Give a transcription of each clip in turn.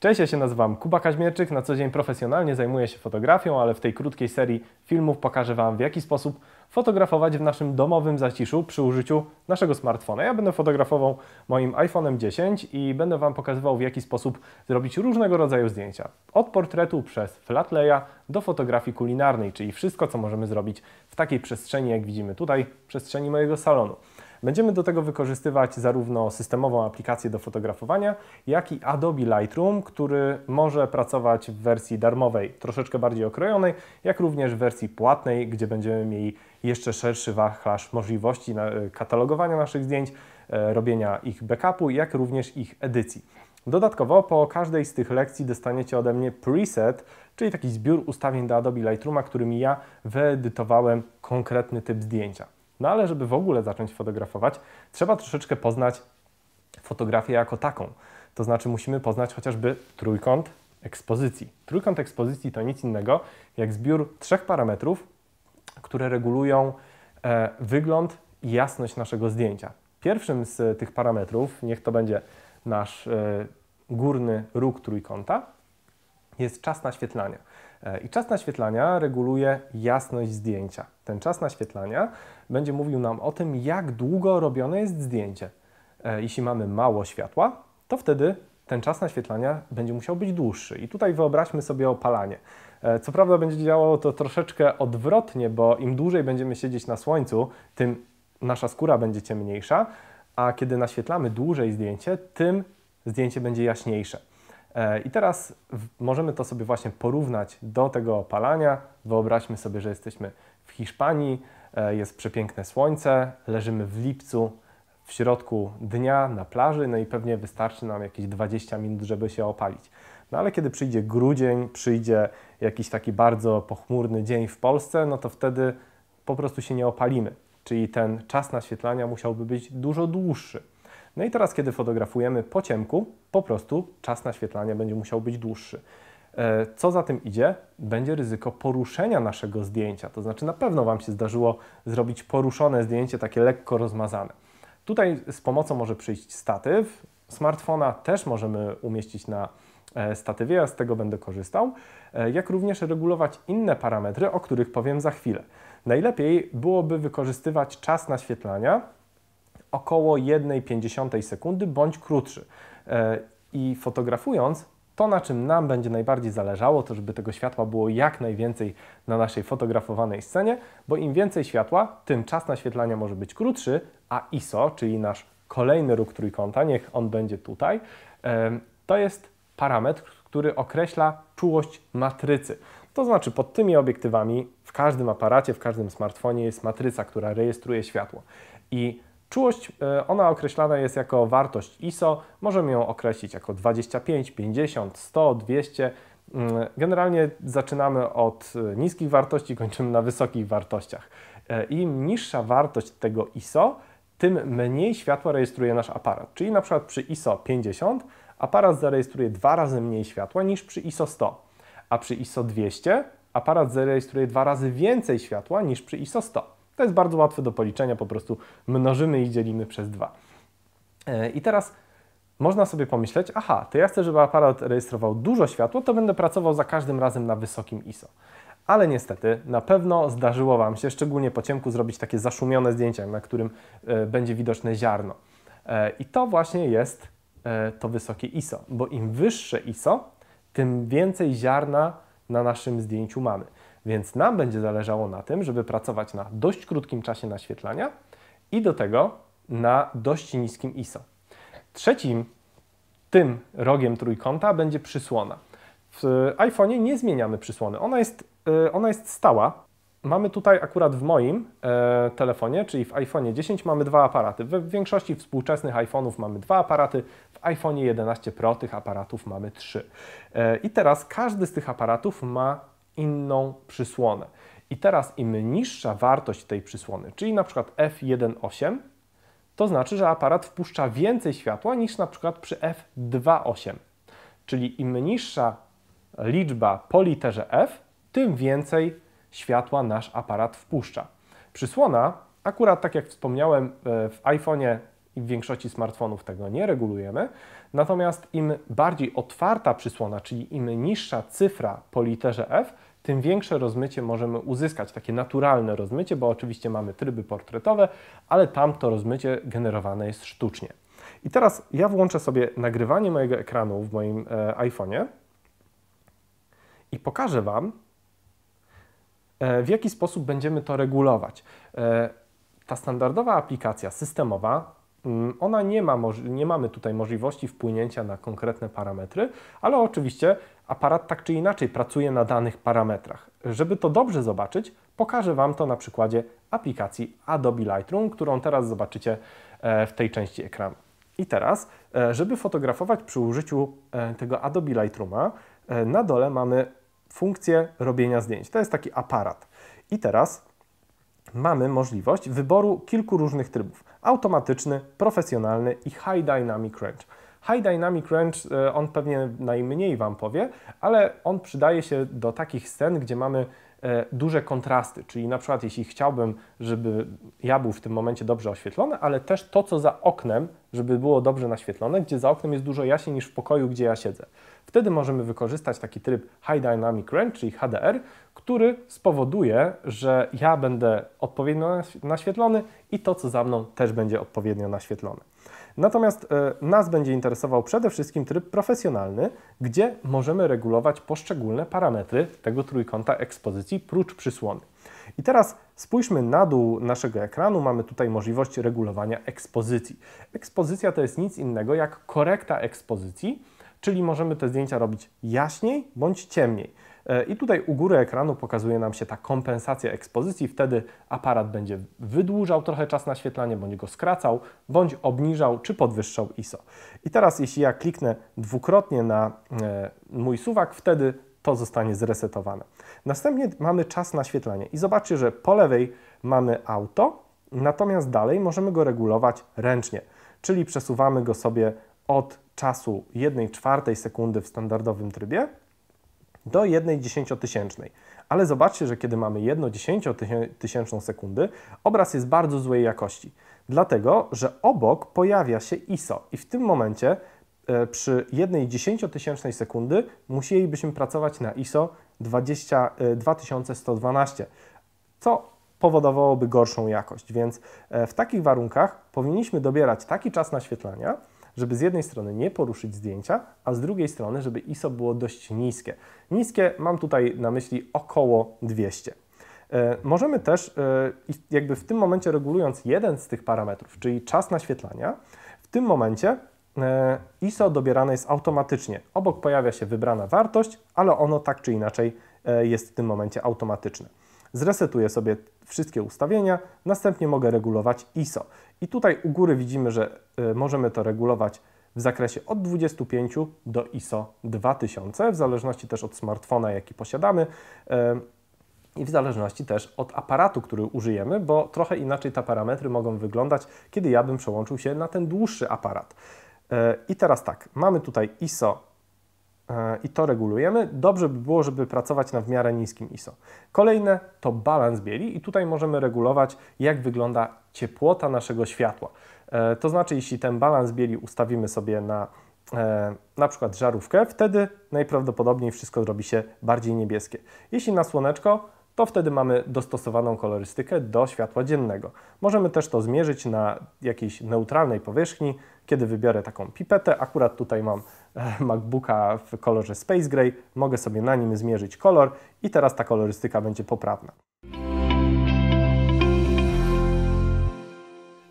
Cześć, ja się nazywam Kuba Kaźmierczyk, na co dzień profesjonalnie zajmuję się fotografią, ale w tej krótkiej serii filmów pokażę Wam w jaki sposób fotografować w naszym domowym zaciszu przy użyciu naszego smartfona. Ja będę fotografował moim iPhone'em 10 i będę Wam pokazywał w jaki sposób zrobić różnego rodzaju zdjęcia. Od portretu przez flatleya do fotografii kulinarnej, czyli wszystko co możemy zrobić w takiej przestrzeni jak widzimy tutaj, przestrzeni mojego salonu. Będziemy do tego wykorzystywać zarówno systemową aplikację do fotografowania, jak i Adobe Lightroom, który może pracować w wersji darmowej, troszeczkę bardziej okrojonej, jak również w wersji płatnej, gdzie będziemy mieli jeszcze szerszy wachlarz możliwości e, katalogowania naszych zdjęć, e, robienia ich backupu, jak również ich edycji. Dodatkowo po każdej z tych lekcji dostaniecie ode mnie preset, czyli taki zbiór ustawień do Adobe Lightrooma, którymi ja wyedytowałem konkretny typ zdjęcia. No ale żeby w ogóle zacząć fotografować, trzeba troszeczkę poznać fotografię jako taką. To znaczy musimy poznać chociażby trójkąt ekspozycji. Trójkąt ekspozycji to nic innego jak zbiór trzech parametrów, które regulują e, wygląd i jasność naszego zdjęcia. Pierwszym z e, tych parametrów, niech to będzie nasz e, górny róg trójkąta, jest czas naświetlania. E, I czas naświetlania reguluje jasność zdjęcia. Ten czas naświetlania będzie mówił nam o tym, jak długo robione jest zdjęcie. E, jeśli mamy mało światła, to wtedy ten czas naświetlania będzie musiał być dłuższy. I tutaj wyobraźmy sobie opalanie. E, co prawda będzie działało to troszeczkę odwrotnie, bo im dłużej będziemy siedzieć na słońcu, tym nasza skóra będzie ciemniejsza, a kiedy naświetlamy dłużej zdjęcie, tym zdjęcie będzie jaśniejsze. E, I teraz możemy to sobie właśnie porównać do tego opalania. Wyobraźmy sobie, że jesteśmy w Hiszpanii, e, jest przepiękne słońce, leżymy w lipcu w środku dnia na plaży, no i pewnie wystarczy nam jakieś 20 minut, żeby się opalić. No ale kiedy przyjdzie grudzień, przyjdzie jakiś taki bardzo pochmurny dzień w Polsce, no to wtedy po prostu się nie opalimy. Czyli ten czas naświetlania musiałby być dużo dłuższy. No i teraz, kiedy fotografujemy po ciemku, po prostu czas naświetlania będzie musiał być dłuższy. E, co za tym idzie? Będzie ryzyko poruszenia naszego zdjęcia. To znaczy, na pewno Wam się zdarzyło zrobić poruszone zdjęcie, takie lekko rozmazane. Tutaj z pomocą może przyjść statyw. Smartfona też możemy umieścić na e, statywie, ja z tego będę korzystał, e, jak również regulować inne parametry, o których powiem za chwilę. Najlepiej byłoby wykorzystywać czas naświetlania około 1,5 sekundy bądź krótszy. E, I fotografując, to na czym nam będzie najbardziej zależało, to żeby tego światła było jak najwięcej na naszej fotografowanej scenie, bo im więcej światła, tym czas naświetlania może być krótszy, a ISO, czyli nasz kolejny róg trójkąta, niech on będzie tutaj, e, to jest parametr, który określa czułość matrycy. To znaczy pod tymi obiektywami w każdym aparacie, w każdym smartfonie jest matryca, która rejestruje światło. I Czułość, e, ona określana jest jako wartość ISO, możemy ją określić jako 25, 50, 100, 200. Generalnie zaczynamy od e, niskich wartości, kończymy na wysokich wartościach. E, Im niższa wartość tego ISO, tym mniej światła rejestruje nasz aparat. Czyli na przykład przy ISO 50 aparat zarejestruje dwa razy mniej światła niż przy ISO 100, a przy ISO 200 aparat zarejestruje dwa razy więcej światła niż przy ISO 100. To jest bardzo łatwe do policzenia, po prostu mnożymy i dzielimy przez 2. E, I teraz można sobie pomyśleć, aha, to ja chcę, żeby aparat rejestrował dużo światła, to będę pracował za każdym razem na wysokim ISO. Ale niestety, na pewno zdarzyło Wam się, szczególnie po ciemku, zrobić takie zaszumione zdjęcia, na którym e, będzie widoczne ziarno. E, I to właśnie jest to wysokie ISO, bo im wyższe ISO, tym więcej ziarna na naszym zdjęciu mamy. Więc nam będzie zależało na tym, żeby pracować na dość krótkim czasie naświetlania i do tego na dość niskim ISO. Trzecim tym rogiem trójkąta będzie przysłona. W iPhone'ie nie zmieniamy przysłony. Ona jest, e, ona jest stała. Mamy tutaj akurat w moim e, telefonie, czyli w iPhone'ie 10 mamy dwa aparaty. W większości współczesnych iPhone'ów mamy dwa aparaty. W iPhone'ie 11 Pro tych aparatów mamy trzy. E, I teraz każdy z tych aparatów ma inną przysłonę. I teraz im niższa wartość tej przysłony, czyli na przykład f1.8, to znaczy, że aparat wpuszcza więcej światła niż na przykład przy f2.8. Czyli im niższa liczba po literze f, tym więcej światła nasz aparat wpuszcza. Przysłona, akurat tak jak wspomniałem e, w iPhone'ie i w większości smartfonów tego nie regulujemy. Natomiast im bardziej otwarta przysłona, czyli im niższa cyfra po literze F, tym większe rozmycie możemy uzyskać, takie naturalne rozmycie, bo oczywiście mamy tryby portretowe, ale tam to rozmycie generowane jest sztucznie. I teraz ja włączę sobie nagrywanie mojego ekranu w moim e, iPhone'ie i pokażę Wam, e, w jaki sposób będziemy to regulować. E, ta standardowa aplikacja systemowa Mm, ona nie ma, nie mamy tutaj możliwości wpłynięcia na konkretne parametry, ale oczywiście aparat tak czy inaczej pracuje na danych parametrach. Żeby to dobrze zobaczyć, pokażę Wam to na przykładzie aplikacji Adobe Lightroom, którą teraz zobaczycie e, w tej części ekranu. I teraz, e, żeby fotografować przy użyciu e, tego Adobe Lightrooma, na dole mamy funkcję robienia zdjęć. To jest taki aparat. I teraz mamy możliwość wyboru kilku różnych trybów automatyczny, profesjonalny i high dynamic range. High Dynamic Range e, on pewnie najmniej Wam powie, ale on przydaje się do takich scen, gdzie mamy e, duże kontrasty, czyli na przykład jeśli chciałbym, żeby ja był w tym momencie dobrze oświetlony, ale też to, co za oknem, żeby było dobrze naświetlone, gdzie za oknem jest dużo jaśniej niż w pokoju, gdzie ja siedzę. Wtedy możemy wykorzystać taki tryb High Dynamic Range, czyli HDR, który spowoduje, że ja będę odpowiednio naświetlony i to, co za mną, też będzie odpowiednio naświetlone. Natomiast y, nas będzie interesował przede wszystkim tryb profesjonalny, gdzie możemy regulować poszczególne parametry tego trójkąta ekspozycji prócz przysłony. I teraz spójrzmy na dół naszego ekranu. Mamy tutaj możliwość regulowania ekspozycji. Ekspozycja to jest nic innego jak korekta ekspozycji, czyli możemy te zdjęcia robić jaśniej bądź ciemniej. E, I tutaj u góry ekranu pokazuje nam się ta kompensacja ekspozycji, wtedy aparat będzie wydłużał trochę czas naświetlania, bądź go skracał, bądź obniżał czy podwyższał ISO. I teraz jeśli ja kliknę dwukrotnie na e, mój suwak, wtedy to zostanie zresetowane. Następnie mamy czas naświetlania i zobaczcie, że po lewej mamy auto, natomiast dalej możemy go regulować ręcznie, czyli przesuwamy go sobie od czasu 1,4 czwartej sekundy w standardowym trybie do 1,10 tysięcznej Ale zobaczcie, że kiedy mamy 1,10 tysięczną sekundy, obraz jest bardzo złej jakości. Dlatego, że obok pojawia się ISO i w tym momencie e, przy 1,10 tysięcznej sekundy musielibyśmy pracować na ISO 20, 2112, co powodowałoby gorszą jakość. Więc e, w takich warunkach powinniśmy dobierać taki czas naświetlania, żeby z jednej strony nie poruszyć zdjęcia, a z drugiej strony, żeby ISO było dość niskie. Niskie mam tutaj na myśli około 200. E, możemy też, e, jakby w tym momencie regulując jeden z tych parametrów, czyli czas naświetlania, w tym momencie e, ISO dobierane jest automatycznie. Obok pojawia się wybrana wartość, ale ono tak czy inaczej jest w tym momencie automatyczne. Zresetuję sobie wszystkie ustawienia, następnie mogę regulować ISO. I tutaj u góry widzimy, że y, możemy to regulować w zakresie od 25 do ISO 2000, w zależności też od smartfona, jaki posiadamy y, i w zależności też od aparatu, który użyjemy, bo trochę inaczej te parametry mogą wyglądać, kiedy ja bym przełączył się na ten dłuższy aparat. Y, I teraz tak, mamy tutaj ISO E, i to regulujemy. Dobrze by było, żeby pracować na w miarę niskim ISO. Kolejne to balans bieli i tutaj możemy regulować, jak wygląda ciepłota naszego światła. E, to znaczy, jeśli ten balans bieli ustawimy sobie na e, na przykład żarówkę, wtedy najprawdopodobniej wszystko zrobi się bardziej niebieskie. Jeśli na słoneczko, to wtedy mamy dostosowaną kolorystykę do światła dziennego. Możemy też to zmierzyć na jakiejś neutralnej powierzchni, kiedy wybiorę taką pipetę, akurat tutaj mam e, MacBooka w kolorze Space Gray, mogę sobie na nim zmierzyć kolor i teraz ta kolorystyka będzie poprawna.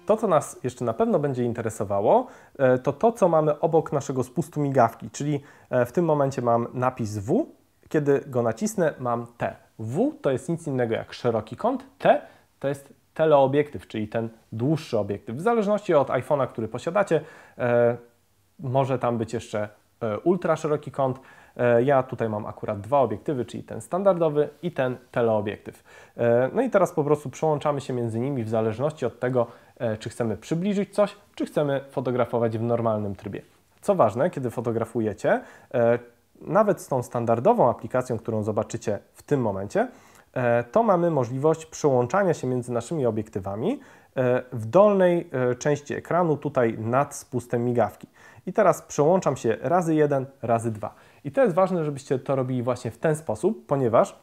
To, co nas jeszcze na pewno będzie interesowało, e, to to, co mamy obok naszego spustu migawki, czyli e, w tym momencie mam napis W, kiedy go nacisnę, mam T. W to jest nic innego jak szeroki kąt, T to jest teleobiektyw, czyli ten dłuższy obiektyw. W zależności od iPhone'a, który posiadacie, e, może tam być jeszcze e, ultra szeroki kąt. E, ja tutaj mam akurat dwa obiektywy, czyli ten standardowy i ten teleobiektyw. E, no i teraz po prostu przełączamy się między nimi w zależności od tego, e, czy chcemy przybliżyć coś, czy chcemy fotografować w normalnym trybie. Co ważne, kiedy fotografujecie, e, nawet z tą standardową aplikacją, którą zobaczycie w tym momencie, e, to mamy możliwość przełączania się między naszymi obiektywami e, w dolnej e, części ekranu, tutaj nad spustem migawki. I teraz przełączam się razy 1, razy 2. I to jest ważne, żebyście to robili właśnie w ten sposób, ponieważ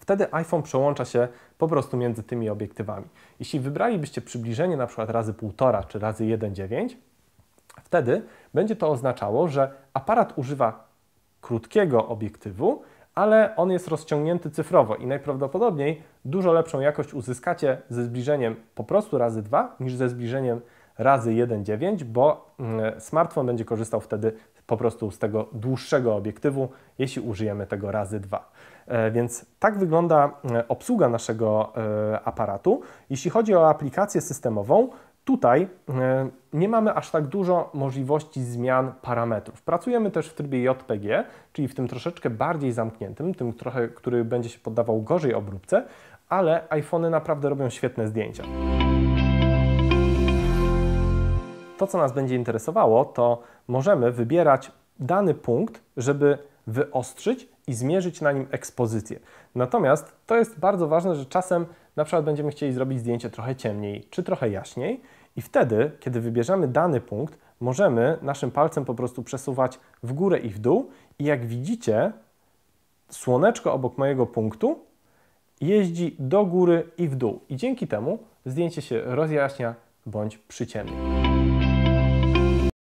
wtedy iPhone przełącza się po prostu między tymi obiektywami. Jeśli wybralibyście przybliżenie na przykład razy 1,5 czy razy 1,9, wtedy będzie to oznaczało, że aparat używa krótkiego obiektywu, ale on jest rozciągnięty cyfrowo i najprawdopodobniej dużo lepszą jakość uzyskacie ze zbliżeniem po prostu razy 2 niż ze zbliżeniem razy 1,9, bo mm, smartfon będzie korzystał wtedy po prostu z tego dłuższego obiektywu, jeśli użyjemy tego razy 2. E, więc tak wygląda e, obsługa naszego e, aparatu. Jeśli chodzi o aplikację systemową, Tutaj e, nie mamy aż tak dużo możliwości zmian parametrów. Pracujemy też w trybie JPG, czyli w tym troszeczkę bardziej zamkniętym, tym trochę, który będzie się poddawał gorzej obróbce, ale iPhony naprawdę robią świetne zdjęcia. To, co nas będzie interesowało, to możemy wybierać dany punkt, żeby wyostrzyć i zmierzyć na nim ekspozycję. Natomiast to jest bardzo ważne, że czasem na przykład będziemy chcieli zrobić zdjęcie trochę ciemniej czy trochę jaśniej i wtedy, kiedy wybierzemy dany punkt, możemy naszym palcem po prostu przesuwać w górę i w dół i jak widzicie, słoneczko obok mojego punktu jeździ do góry i w dół i dzięki temu zdjęcie się rozjaśnia bądź przyciemni.